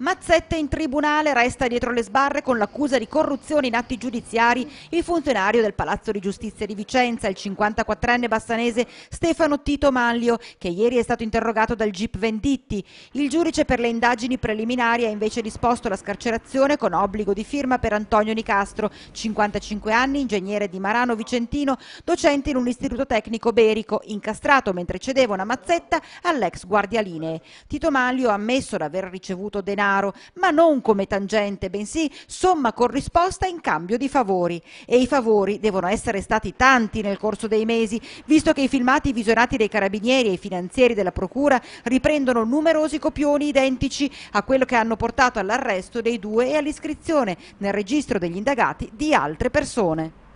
Mazzetta in tribunale resta dietro le sbarre con l'accusa di corruzione in atti giudiziari il funzionario del Palazzo di Giustizia di Vicenza, il 54enne bassanese Stefano Tito Manlio, che ieri è stato interrogato dal GIP Venditti. Il giudice per le indagini preliminari ha invece disposto la scarcerazione con obbligo di firma per Antonio Nicastro, 55 anni, ingegnere di Marano Vicentino, docente in un istituto tecnico berico, incastrato mentre cedeva una mazzetta all'ex guardialinee. Tito Manlio ha ammesso di aver ricevuto denaro denaro, ma non come tangente, bensì somma corrisposta in cambio di favori. E i favori devono essere stati tanti nel corso dei mesi, visto che i filmati visionati dai carabinieri e i finanzieri della Procura riprendono numerosi copioni identici a quello che hanno portato all'arresto dei due e all'iscrizione nel registro degli indagati di altre persone.